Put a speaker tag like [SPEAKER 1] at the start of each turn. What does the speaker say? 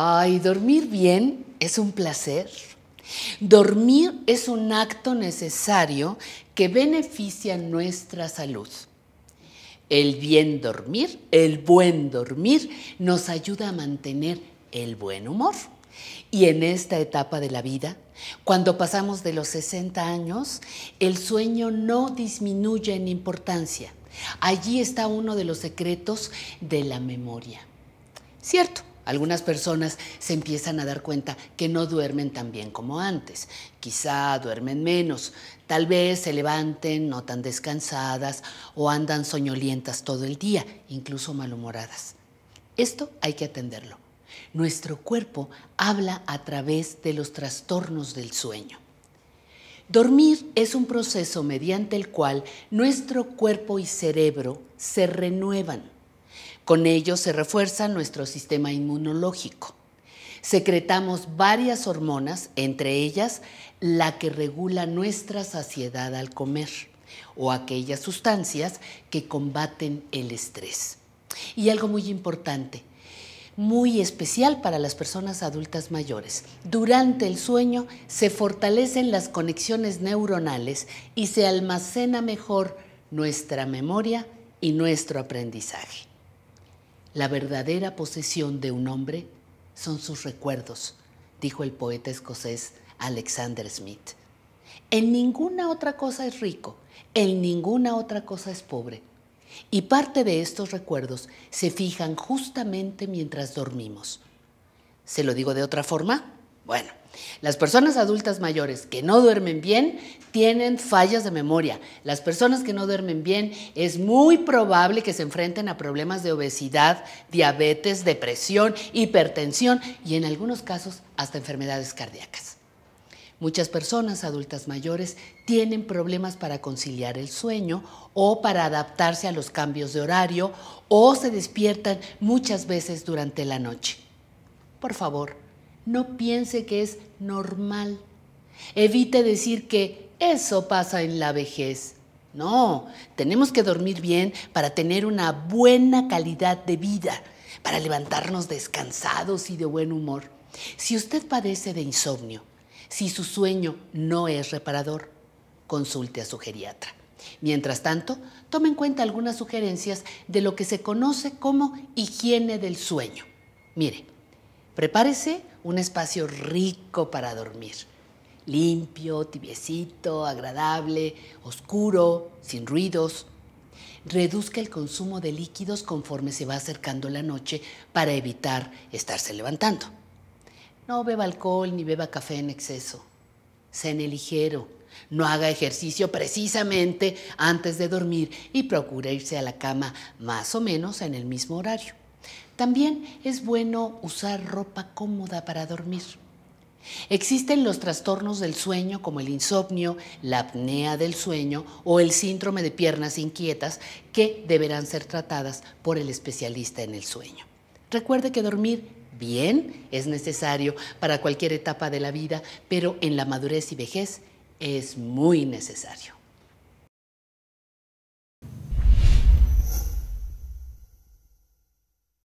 [SPEAKER 1] Ay, dormir bien es un placer. Dormir es un acto necesario que beneficia nuestra salud. El bien dormir, el buen dormir, nos ayuda a mantener el buen humor. Y en esta etapa de la vida, cuando pasamos de los 60 años, el sueño no disminuye en importancia. Allí está uno de los secretos de la memoria. ¿Cierto? algunas personas se empiezan a dar cuenta que no duermen tan bien como antes. Quizá duermen menos, tal vez se levanten no tan descansadas o andan soñolientas todo el día, incluso malhumoradas. Esto hay que atenderlo. Nuestro cuerpo habla a través de los trastornos del sueño. Dormir es un proceso mediante el cual nuestro cuerpo y cerebro se renuevan con ello se refuerza nuestro sistema inmunológico. Secretamos varias hormonas, entre ellas la que regula nuestra saciedad al comer o aquellas sustancias que combaten el estrés. Y algo muy importante, muy especial para las personas adultas mayores. Durante el sueño se fortalecen las conexiones neuronales y se almacena mejor nuestra memoria y nuestro aprendizaje. La verdadera posesión de un hombre son sus recuerdos, dijo el poeta escocés Alexander Smith. En ninguna otra cosa es rico, en ninguna otra cosa es pobre. Y parte de estos recuerdos se fijan justamente mientras dormimos. ¿Se lo digo de otra forma? Bueno, las personas adultas mayores que no duermen bien tienen fallas de memoria. Las personas que no duermen bien es muy probable que se enfrenten a problemas de obesidad, diabetes, depresión, hipertensión y en algunos casos hasta enfermedades cardíacas. Muchas personas adultas mayores tienen problemas para conciliar el sueño o para adaptarse a los cambios de horario o se despiertan muchas veces durante la noche. Por favor, no piense que es normal. Evite decir que eso pasa en la vejez. No, tenemos que dormir bien para tener una buena calidad de vida, para levantarnos descansados y de buen humor. Si usted padece de insomnio, si su sueño no es reparador, consulte a su geriatra. Mientras tanto, tome en cuenta algunas sugerencias de lo que se conoce como higiene del sueño. Mire, Prepárese un espacio rico para dormir. Limpio, tibiecito, agradable, oscuro, sin ruidos. Reduzca el consumo de líquidos conforme se va acercando la noche para evitar estarse levantando. No beba alcohol ni beba café en exceso. Cene ligero. No haga ejercicio precisamente antes de dormir y procure irse a la cama más o menos en el mismo horario. También es bueno usar ropa cómoda para dormir. Existen los trastornos del sueño como el insomnio, la apnea del sueño o el síndrome de piernas inquietas que deberán ser tratadas por el especialista en el sueño. Recuerde que dormir bien es necesario para cualquier etapa de la vida, pero en la madurez y vejez es muy necesario.